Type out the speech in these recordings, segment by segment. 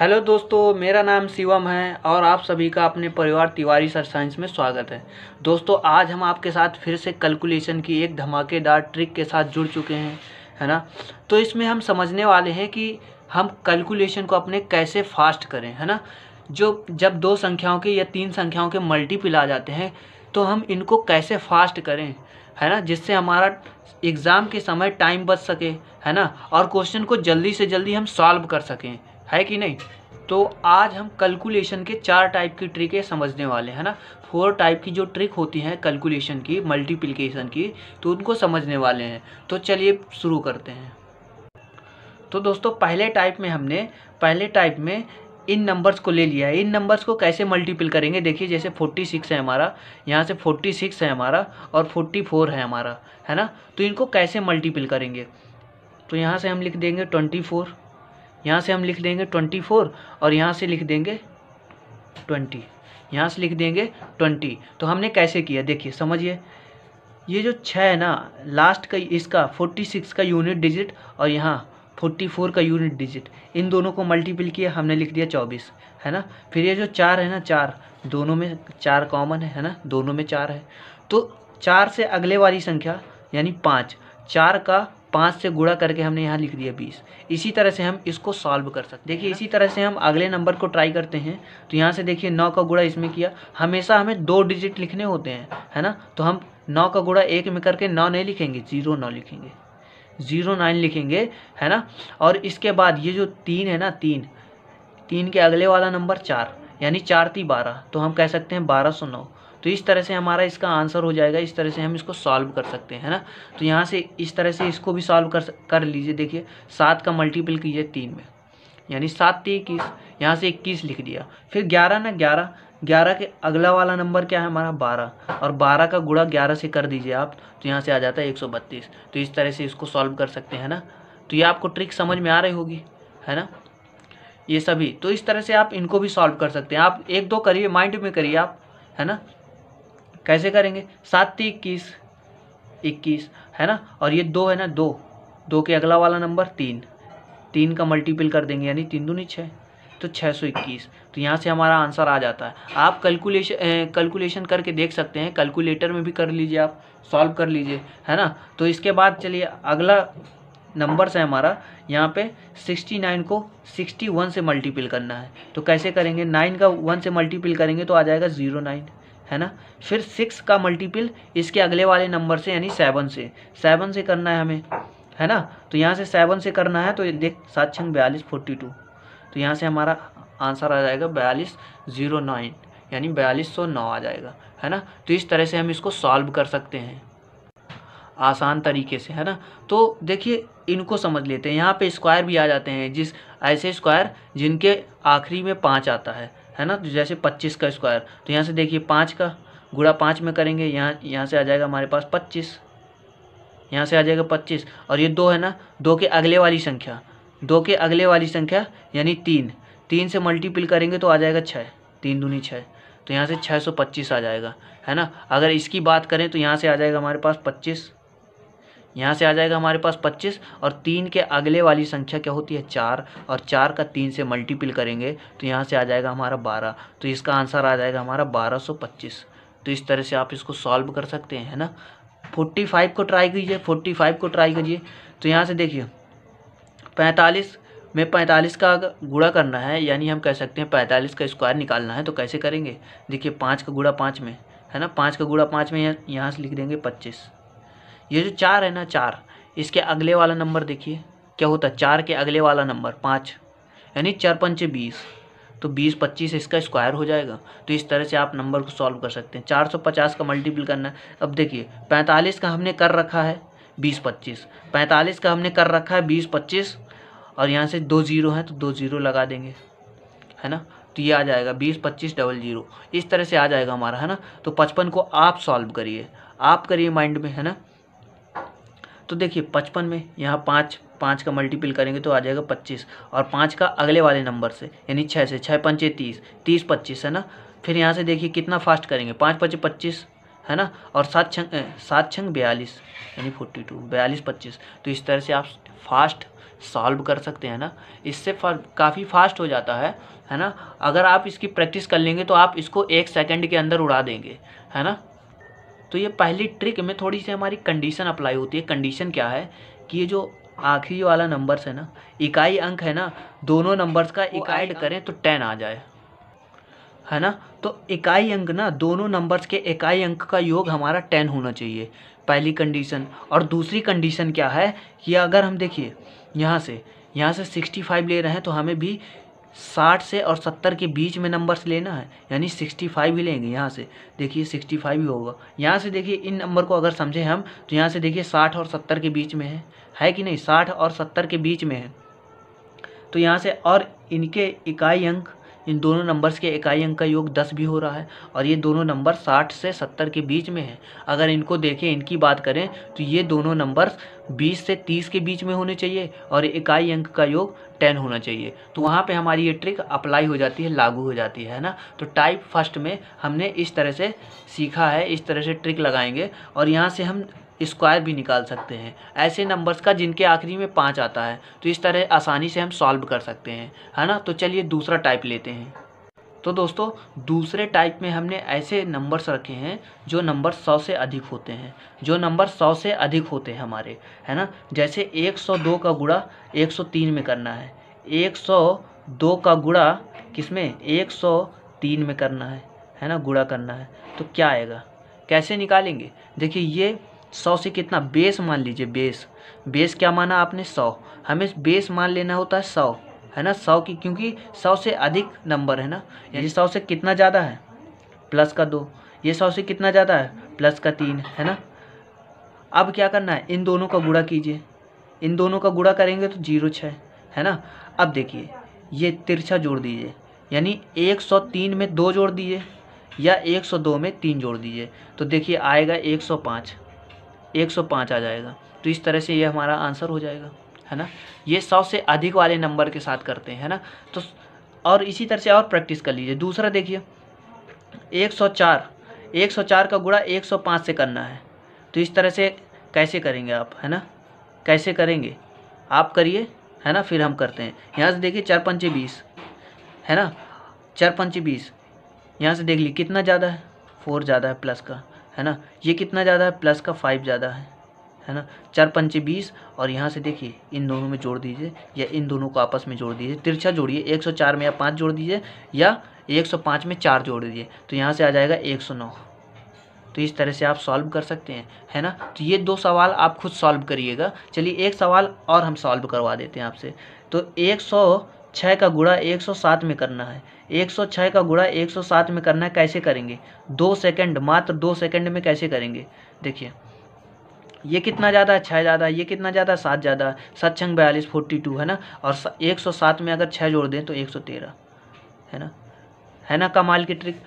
hello दोस्तों मेरा नाम शिवम है और आप सभी का अपने परिवार तिवारी सर साइंस में स्वागत है दोस्तों आज हम आपके साथ फिर से कैलकुलेशन की एक धमाकेदार ट्रिक के साथ जुड़ चुके हैं है ना तो इसमें हम समझने वाले हैं कि हम कैलकुलेशन को अपने कैसे फास्ट करें है ना जो जब दो संख्याओं के या तीन संख्याओं के मल्टीपल आ जाते हैं तो हम इनको कैसे फास्ट करें है ना जिससे हमारा एग्ज़ाम के समय टाइम बच सके है ना और क्वेश्चन को जल्दी से जल्दी हम सॉल्व कर सकें है कि नहीं तो आज हम कैलकुलेशन के चार टाइप की ट्रिकें समझने वाले हैं ना फोर टाइप की जो ट्रिक होती हैं कैलकुलेशन की मल्टीप्लिकेशन की तो उनको समझने वाले हैं तो चलिए शुरू करते हैं तो दोस्तों पहले टाइप में हमने पहले टाइप में इन नंबर्स को ले लिया है इन नंबर्स को कैसे मल्टीपल करेंगे देखिए जैसे 46 है हमारा यहाँ से 46 है हमारा और 44 है हमारा है ना तो इनको कैसे मल्टीपल करेंगे तो यहाँ से हम लिख देंगे 24 यहाँ से हम लिख देंगे ट्वेंटी फोर और यहाँ से लिख देंगे ट्वेंटी यहाँ से लिख देंगे ट्वेंटी तो हमने कैसे किया देखिए समझिए ये जो छः है ना लास्ट का इसका फोर्टी सिक्स का यूनिट डिजिट और यहाँ फोर्टी फोर का यूनिट डिजिट इन दोनों को मल्टीपल किया हमने लिख दिया चौबीस है ना फिर ये जो चार है ना चार दोनों में चार कॉमन है है ना दोनों में चार है तो चार से अगले वाली संख्या यानी पाँच चार का पाँच से गुड़ा करके हमने यहाँ लिख दिया बीस इसी तरह से हम इसको सॉल्व कर सकते देखिए इसी तरह से हम अगले नंबर को ट्राई करते हैं तो यहाँ से देखिए नौ का गुड़ा इसमें किया हमेशा हमें दो डिजिट लिखने होते हैं है ना तो हम नौ का गुड़ा एक में करके नौ नहीं लिखेंगे जीरो नौ लिखेंगे ज़ीरो नाइन लिखेंगे है ना और इसके बाद ये जो तीन है ना तीन तीन के अगले वाला नंबर चार यानी चार थी बारह तो हम कह सकते हैं बारह सौ नौ तो इस तरह से हमारा इसका आंसर हो जाएगा इस तरह से हम इसको सॉल्व कर सकते हैं ना तो यहाँ से इस तरह से इसको भी सॉल्व कर कर लीजिए देखिए सात का मल्टीपल कीजिए तीन में यानी सात ती इक्कीस यहाँ से इक्कीस लिख दिया फिर ग्यारह ना ग्यारह ग्यारह के अगला वाला नंबर क्या है हमारा बारह और बारह का गुड़ा ग्यारह से कर दीजिए आप तो यहाँ से आ जाता है एक सौ बत्तीस तो इस तरह से इसको सॉल्व कर सकते हैं ना तो ये आपको ट्रिक समझ में आ रही होगी है ना ये सभी तो इस तरह से आप इनको भी सॉल्व कर सकते हैं आप एक दो करिए माइंड में करिए आप है ना कैसे करेंगे सात इक्कीस इक्कीस है ना और ये दो है ना दो दो के अगला वाला नंबर तीन तीन का मल्टीपल कर देंगे यानी तीन दूनी छः तो छः सौ इक्कीस तो यहाँ से हमारा आंसर आ जाता है आप कैलकुलेशन कैलकुलेशन करके देख सकते हैं कैलकुलेटर में भी कर लीजिए आप सॉल्व कर लीजिए है ना तो इसके बाद चलिए अगला नंबर्स है हमारा यहाँ पे 69 को 61 से मल्टीपल करना है तो कैसे करेंगे 9 का 1 से मल्टीपल करेंगे तो आ जाएगा 09 है ना फिर सिक्स का मल्टीपल इसके अगले वाले नंबर से यानी सेवन से सेवन से करना है हमें है ना तो यहाँ से सेवन से करना है तो देख सात छंग बयालीस फोर्टी टू तो यहाँ से हमारा आंसर आ जाएगा बयालीस ज़ीरो नाइन यानी बयालीस सौ नौ आ जाएगा है ना तो इस तरह से हम इसको सॉल्व कर सकते हैं आसान तरीके से है ना तो देखिए इनको समझ लेते हैं यहाँ पे स्क्वायर भी आ जाते हैं जिस ऐसे स्क्वायर जिनके आखिरी में पाँच आता है है ना तो जैसे पच्चीस का स्क्वायर तो यहाँ से देखिए पाँच का गुड़ा पाँच में करेंगे यहाँ यहाँ से आ जाएगा हमारे पास पच्चीस यहाँ से आ जाएगा पच्चीस और ये दो है ना दो के अगले वाली संख्या दो के अगले वाली संख्या यानी तीन तीन से मल्टीपल करेंगे तो आ जाएगा छः तीन दूनी छः तो यहाँ से छः सौ पच्चीस आ जाएगा है ना अगर इसकी बात करें तो यहाँ से आ जाएगा हमारे पास पच्चीस यहाँ से आ जाएगा हमारे पास पच्चीस और तीन के अगले वाली संख्या क्या होती है चार और चार का तीन से मल्टीपल करेंगे तो यहाँ से आ जाएगा हमारा बारह तो इसका आंसर आ जाएगा हमारा बारह सौ पच्चीस तो इस तरह से आप इसको सॉल्व कर सकते हैं है ना फोर्टी फाइव को ट्राई कीजिए फोर्टी फाइव को ट्राई कीजिए तो यहाँ से देखिए पैंतालीस में पैंतालीस का गुड़ा करना है यानी हम कह सकते हैं पैंतालीस का स्क्वायर निकालना है तो कैसे करेंगे देखिए पाँच का गुड़ा पाँच में है ना पाँच का गुड़ा पाँच में यहाँ से लिख देंगे पच्चीस ये जो चार है ना चार इसके अगले वाला नंबर देखिए क्या होता है चार के अगले वाला नंबर पाँच यानी चार पंचे बीस तो बीस पच्चीस इसका स्क्वायर हो जाएगा तो इस तरह से आप नंबर को सॉल्व कर सकते हैं चार सौ पचास का मल्टीपल करना है अब देखिए पैंतालीस का हमने कर रखा है बीस पच्चीस पैंतालीस का हमने कर रखा है बीस पच्चीस और यहाँ से दो ज़ीरो हैं तो दो ज़ीरो लगा देंगे है ना तो ये आ जाएगा बीस पच्चीस डबल जीरो इस तरह से आ जाएगा हमारा है ना तो पचपन को आप सॉल्व करिए आप करिए माइंड में है ना तो देखिए पचपन में यहाँ पाँच पाँच का मल्टीपल करेंगे तो आ जाएगा पच्चीस और पाँच का अगले वाले नंबर से यानी छः से छः पंचे तीस तीस पच्चीस है ना फिर यहाँ से देखिए कितना फास्ट करेंगे पाँच पचे पच्चीस है ना और सात छंग सात छंग बयालीस यानी फोर्टी टू बयालीस पच्चीस तो इस तरह से आप फास्ट सॉल्व कर सकते हैं ना इससे फा काफ़ी फास्ट हो जाता है है ना अगर आप इसकी प्रैक्टिस कर लेंगे तो आप इसको एक सेकंड के अंदर उड़ा देंगे है ना तो ये पहली ट्रिक में थोड़ी सी हमारी कंडीशन अप्लाई होती है कंडीशन क्या है कि ये जो आखिरी वाला नंबर्स है ना इकाई अंक है ना दोनों नंबर्स का इकाइड करें तो टेन आ जाए है ना तो इकाई अंक ना दोनों नंबर्स के इकाई अंक का योग हमारा टेन होना चाहिए पहली कंडीशन और दूसरी कंडीशन क्या है कि अगर हम देखिए यहाँ से यहाँ से सिक्सटी फाइव ले रहे हैं तो हमें भी साठ से और सत्तर के बीच में नंबर्स लेना है यानी सिक्सटी फाइव ही लेंगे यहाँ से देखिए सिक्सटी फाइव ही होगा यहाँ से देखिए इन नंबर को अगर समझें हम तो यहाँ से देखिए साठ और सत्तर के बीच में है है कि नहीं साठ और सत्तर के बीच में है तो यहाँ से और इनके इकाई अंक इन दोनों नंबर्स के इकाई अंक का योग दस भी हो रहा है और ये दोनों नंबर साठ से सत्तर के बीच में है अगर इनको देखें इनकी बात करें तो ये दोनों नंबर्स बीस से तीस के बीच में होने चाहिए और इकाई अंक का योग टेन होना चाहिए तो वहाँ पे हमारी ये ट्रिक अप्लाई हो जाती है लागू हो जाती है ना तो टाइप फर्स्ट में हमने इस तरह से सीखा है इस तरह से ट्रिक लगाएंगे और यहाँ से हम स्क्वायर भी निकाल सकते हैं ऐसे नंबर्स का जिनके आखिरी में पाँच आता है तो इस तरह आसानी से हम सॉल्व कर सकते हैं है ना तो चलिए दूसरा टाइप लेते हैं तो दोस्तों दूसरे टाइप में हमने ऐसे नंबर्स रखे हैं जो नंबर सौ से अधिक होते हैं जो नंबर सौ से अधिक होते हैं हमारे है ना जैसे एक सौ दो का गुड़ा एक सौ तीन में करना है एक सौ दो का गुड़ा किस में एक सौ तीन में करना है है ना गुड़ा करना है तो क्या आएगा कैसे निकालेंगे देखिए ये सौ से कितना बेस मान लीजिए बेस बेस क्या माना आपने सौ हमें बेस मान लेना होता है सौ है ना सौ की क्योंकि सौ से अधिक नंबर है ना यानी सौ से कितना ज़्यादा है प्लस का दो ये सौ से कितना ज़्यादा है प्लस का तीन है ना अब क्या करना है इन दोनों का गुड़ा कीजिए इन दोनों का गुड़ा करेंगे तो जीरो छः है ना अब देखिए ये तिरछा जोड़ दीजिए यानी एक सौ तीन में दो जोड़ दीजिए या एक सौ दो में तीन जोड़ दीजिए तो देखिए आएगा एक सौ पाँच एक सौ पाँच आ जाएगा तो इस तरह से ये हमारा आंसर हो जाएगा है ना ये सौ से अधिक वाले नंबर के साथ करते हैं है ना तो और इसी तरह से और प्रैक्टिस कर लीजिए दूसरा देखिए एक सौ चार एक सौ चार का गुड़ा एक सौ पाँच से करना है तो इस तरह से कैसे करेंगे आप है ना कैसे करेंगे आप करिए है ना फिर हम करते हैं यहाँ से देखिए चार पंचे बीस है ना चार पंचे बीस यहाँ से देख लीजिए कितना ज़्यादा है फोर ज़्यादा है प्लस का है ना ये कितना ज़्यादा है प्लस का फाइव ज़्यादा है है ना चार पंच बीस और यहाँ से देखिए इन दोनों में जोड़ दीजिए या इन दोनों को आपस में जोड़ दीजिए तिरछा जोड़िए एक सौ चार में या पाँच जोड़ दीजिए या एक सौ पाँच में चार जोड़ दीजिए तो यहाँ से आ जाएगा एक सौ नौ तो इस तरह से आप सॉल्व कर सकते हैं है ना तो ये दो सवाल आप खुद सॉल्व करिएगा चलिए एक सवाल और हम सॉल्व करवा देते हैं आपसे तो एक सौ छः का गुड़ा एक सौ सात में करना है एक सौ छः का गुड़ा एक सौ सात में करना है कैसे करेंगे दो सेकंड मात्र दो सेकंड में कैसे करेंगे देखिए ये कितना ज़्यादा है छः ज़्यादा है ये कितना ज़्यादा है सात ज़्यादा है सात छंग बयालीस फोर्टी टू है ना और एक सौ सात में अगर छः जोड़ दें तो एक सौ तेरह है ना है ना कमाल की ट्रिक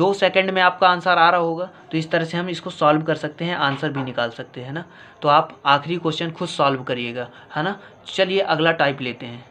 दो सेकंड में आपका आंसर आ रहा होगा तो इस तरह से हम इसको सॉल्व कर सकते हैं आंसर भी निकाल सकते हैं ना तो आप आखिरी क्वेश्चन खुद सॉल्व करिएगा है ना चलिए अगला टाइप लेते हैं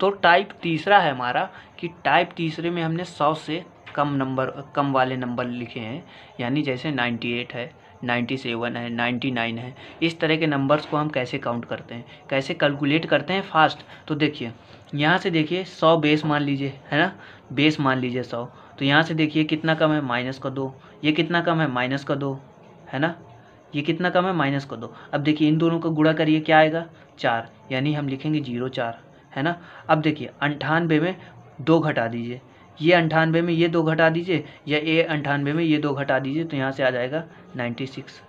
तो टाइप तीसरा है हमारा कि टाइप तीसरे में हमने सौ से कम नंबर कम वाले नंबर लिखे हैं यानी जैसे नाइन्टी एट है नाइन्टी सेवन है नाइन्टी नाइन है इस तरह के नंबर्स को हम कैसे काउंट करते हैं कैसे कैलकुलेट करते हैं फास्ट तो देखिए यहाँ से देखिए सौ बेस मान लीजिए है ना बेस मान लीजिए सौ तो यहाँ से देखिए कितना कम है माइनस का दो ये कितना कम है माइनस का दो है ना ये कितना कम है माइनस का दो अब देखिए इन दोनों का गुड़ा करिए क्या आएगा चार यानी हम लिखेंगे जीरो चार है ना अब देखिए अंठानवे में दो घटा दीजिए ये अंठानवे में ये दो घटा दीजिए या ये अंठानवे में ये दो घटा दीजिए तो यहाँ से आ जाएगा नाइन्टी सिक्स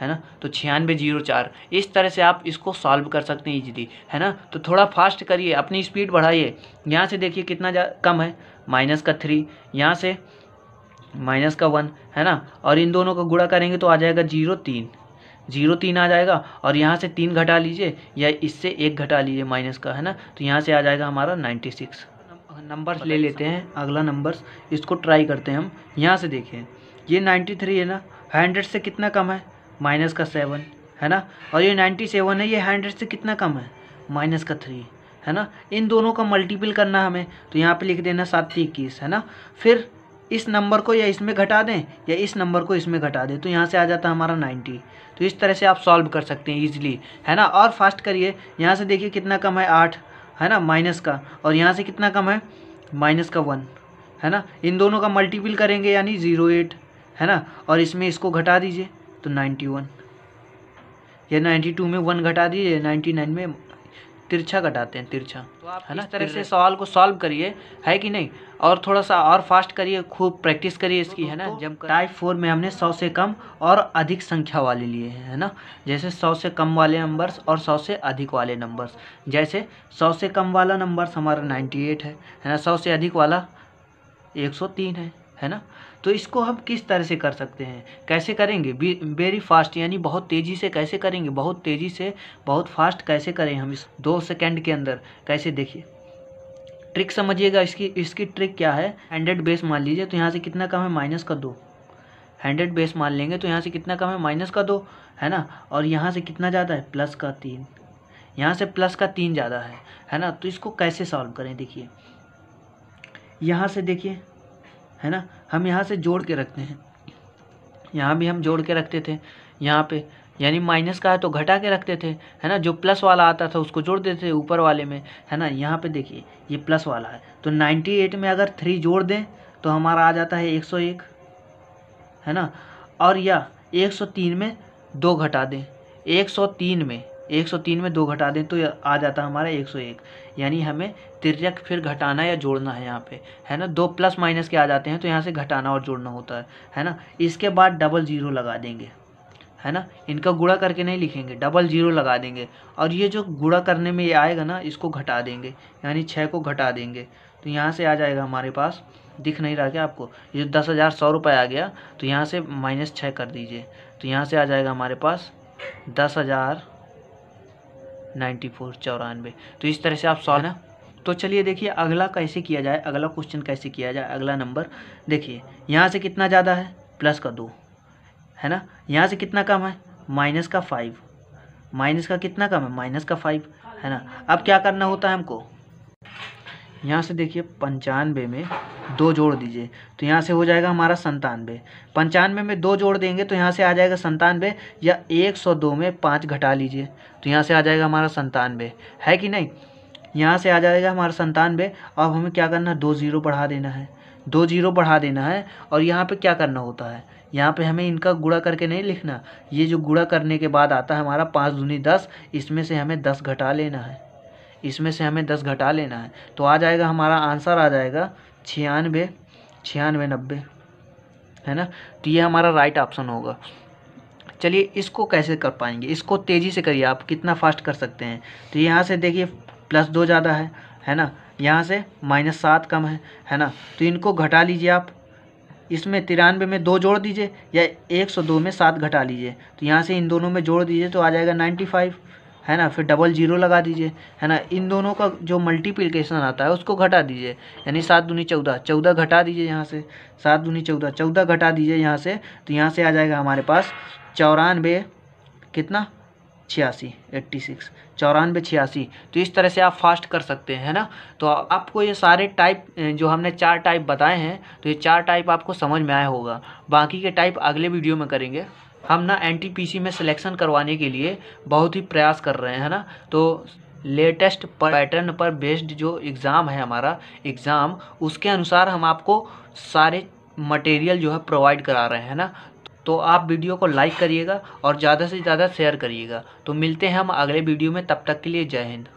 है ना तो छियानवे जीरो चार इस तरह से आप इसको सॉल्व कर सकते हैं इजीली है ना तो थोड़ा फास्ट करिए अपनी स्पीड बढ़ाइए यहाँ से देखिए कितना कम है माइनस का थ्री यहाँ से माइनस का वन है ना और इन दोनों का गुड़ा करेंगे तो आ जाएगा जीरो तीन जीरो तीन आ जाएगा और यहाँ से तीन घटा लीजिए या इससे एक घटा लीजिए माइनस का है ना तो यहाँ से आ जाएगा हमारा नाइन्टी सिक्स नंबर्स ले लेते हैं अगला नंबर्स इसको ट्राई करते हैं हम यहाँ से देखिए ये नाइन्टी थ्री है ना हंड्रेड से कितना कम है माइनस का सेवन है ना और ये नाइन्टी सेवन है ये हंड्रेड से कितना कम है माइनस का थ्री है ना इन दोनों का मल्टीपल करना हमें तो यहाँ पे लिख देना सात इक्कीस है ना फिर इस नंबर को या इसमें घटा दें या इस नंबर को इसमें घटा दें तो यहाँ से आ जाता है हमारा नाइन्टी तो इस तरह से आप सॉल्व कर सकते हैं ईजिली है ना और फास्ट करिए यहाँ से देखिए कितना कम है आठ है ना माइनस का और यहाँ से कितना कम है माइनस का वन है ना इन दोनों का मल्टीपल करेंगे यानी ज़ीरो एट है ना और इसमें इसको घटा दीजिए तो नाइन्टी वन या नाइन्टी टू में वन घटा दीजिए नाइन्टी नाइन में तिरछा घटाते हैं तिरछा तो आप है ना इस तरह से सवाल को सॉल्व करिए है कि नहीं और थोड़ा सा और फास्ट करिए खूब प्रैक्टिस करिए इसकी तो, है ना तो जब टाइप फोर में हमने सौ से कम और अधिक संख्या वाले लिए हैं है ना जैसे सौ से कम वाले नंबर्स और सौ से अधिक वाले नंबर्स जैसे सौ से कम वाला नंबर्स हमारा नाइन्टी एट है है ना सौ से अधिक वाला एक सौ तीन है है ना तो इसको हम किस तरह से कर सकते हैं कैसे करेंगे वेरी फास्ट यानी बहुत तेज़ी से कैसे करेंगे बहुत तेज़ी से बहुत फास्ट कैसे करें हम इस दो सेकेंड के अंदर कैसे देखिए ट्रिक समझिएगा इसकी इसकी ट्रिक क्या है हंड्रेड बेस मान लीजिए तो यहाँ से कितना कम है माइनस का दो हंड्रेड बेस मान लेंगे तो यहाँ से कितना कम है माइनस का दो है ना और यहाँ से कितना ज़्यादा है प्लस का तीन यहाँ से प्लस का तीन ज़्यादा है है ना तो इसको कैसे सॉल्व करें देखिए यहाँ से देखिए है ना हम यहाँ से जोड़ के रखते हैं यहाँ भी हम जोड़ के रखते थे यहाँ पे यानी माइनस का है तो घटा के रखते थे है ना जो प्लस वाला आता था उसको जोड़ देते थे ऊपर वाले में है ना यहाँ पे देखिए ये प्लस वाला है तो 98 में अगर थ्री जोड़ दें तो हमारा आ जाता है 101 है ना और या 103 में दो घटा दें 103 में एक सौ तीन में दो घटा दें तो आ जाता है हमारा एक सौ एक यानी हमें तिरक फिर घटाना या जोड़ना है यहाँ पे है ना दो प्लस माइनस के आ जाते हैं तो यहाँ से घटाना और जोड़ना होता है है ना इसके बाद डबल ज़ीरो लगा देंगे है ना इनका गुड़ा करके नहीं लिखेंगे डबल ज़ीरो लगा देंगे और ये जो गुड़ा करने में ये आएगा ना इसको घटा देंगे यानी छः को घटा देंगे तो यहाँ से आ जाएगा हमारे पास दिख नहीं रहा क्या आपको ये दस हज़ार सौ रुपये आ गया तो यहाँ से माइनस छः कर दीजिए तो यहाँ से आ जाएगा हमारे पास दस हज़ार नाइन्टी फोर चौरानवे तो इस तरह से आप सॉल्व ना तो चलिए देखिए अगला कैसे किया जाए अगला क्वेश्चन कैसे किया जाए अगला नंबर देखिए यहाँ से कितना ज़्यादा है प्लस का दो है ना यहाँ से कितना कम है माइनस का फाइव माइनस का कितना कम है माइनस का फाइव है ना अब क्या करना होता है हमको यहाँ से देखिए पंचानवे में दो जोड़ दीजिए तो यहाँ से हो जाएगा हमारा संतानवे पंचानवे में दो जोड़ देंगे तो यहाँ से आ जाएगा संतानवे या एक सौ दो में पाँच घटा लीजिए तो यहाँ से आ जाएगा हमारा संतानवे है कि नहीं यहाँ से आ जाएगा हमारा संतानवे अब हमें क्या करना है दो ज़ीरो बढ़ा देना है दो ज़ीरो बढ़ा देना है और यहाँ पर क्या करना होता है यहाँ पे हमें इनका गुड़ा करके नहीं लिखना ये जो गुड़ा करने के बाद आता है हमारा पाँच दूनी दस इसमें से हमें दस घटा लेना है इसमें से हमें दस घटा लेना है तो आ जाएगा हमारा आंसर आ जाएगा छियानवे छियानवे नब्बे है ना तो ये हमारा राइट ऑप्शन होगा चलिए इसको कैसे कर पाएंगे इसको तेज़ी से करिए आप कितना फास्ट कर सकते हैं तो यहाँ से देखिए प्लस दो ज़्यादा है है ना यहाँ से माइनस सात कम है है ना तो इनको घटा लीजिए आप इसमें तिरानवे में दो जोड़ दीजिए या एक सौ दो में सात घटा लीजिए तो यहाँ से इन दोनों में जोड़ दीजिए तो आ जाएगा नाइन्टी फाइव है ना फिर डबल जीरो लगा दीजिए है ना इन दोनों का जो मल्टीप्लिकेशन आता है उसको घटा दीजिए यानी सात दूनी चौदह चौदह घटा दीजिए यहाँ से सात दूनी चौदह चौदह घटा दीजिए यहाँ से तो यहाँ से आ जाएगा हमारे पास चौरानवे कितना छियासी एट्टी सिक्स चौरानवे छियासी तो इस तरह से आप फास्ट कर सकते हैं है ना तो आपको ये सारे टाइप जो हमने चार टाइप बताए हैं तो ये चार टाइप आपको समझ में आया होगा बाकी के टाइप अगले वीडियो में करेंगे हम ना एनटीपीसी में सिलेक्शन करवाने के लिए बहुत ही प्रयास कर रहे हैं ना तो लेटेस्ट पैटर्न पर बेस्ड जो एग्ज़ाम है हमारा एग्ज़ाम उसके अनुसार हम आपको सारे मटेरियल जो है प्रोवाइड करा रहे हैं ना तो आप वीडियो को लाइक करिएगा और ज़्यादा से ज़्यादा शेयर करिएगा तो मिलते हैं हम अगले वीडियो में तब तक के लिए जय हिंद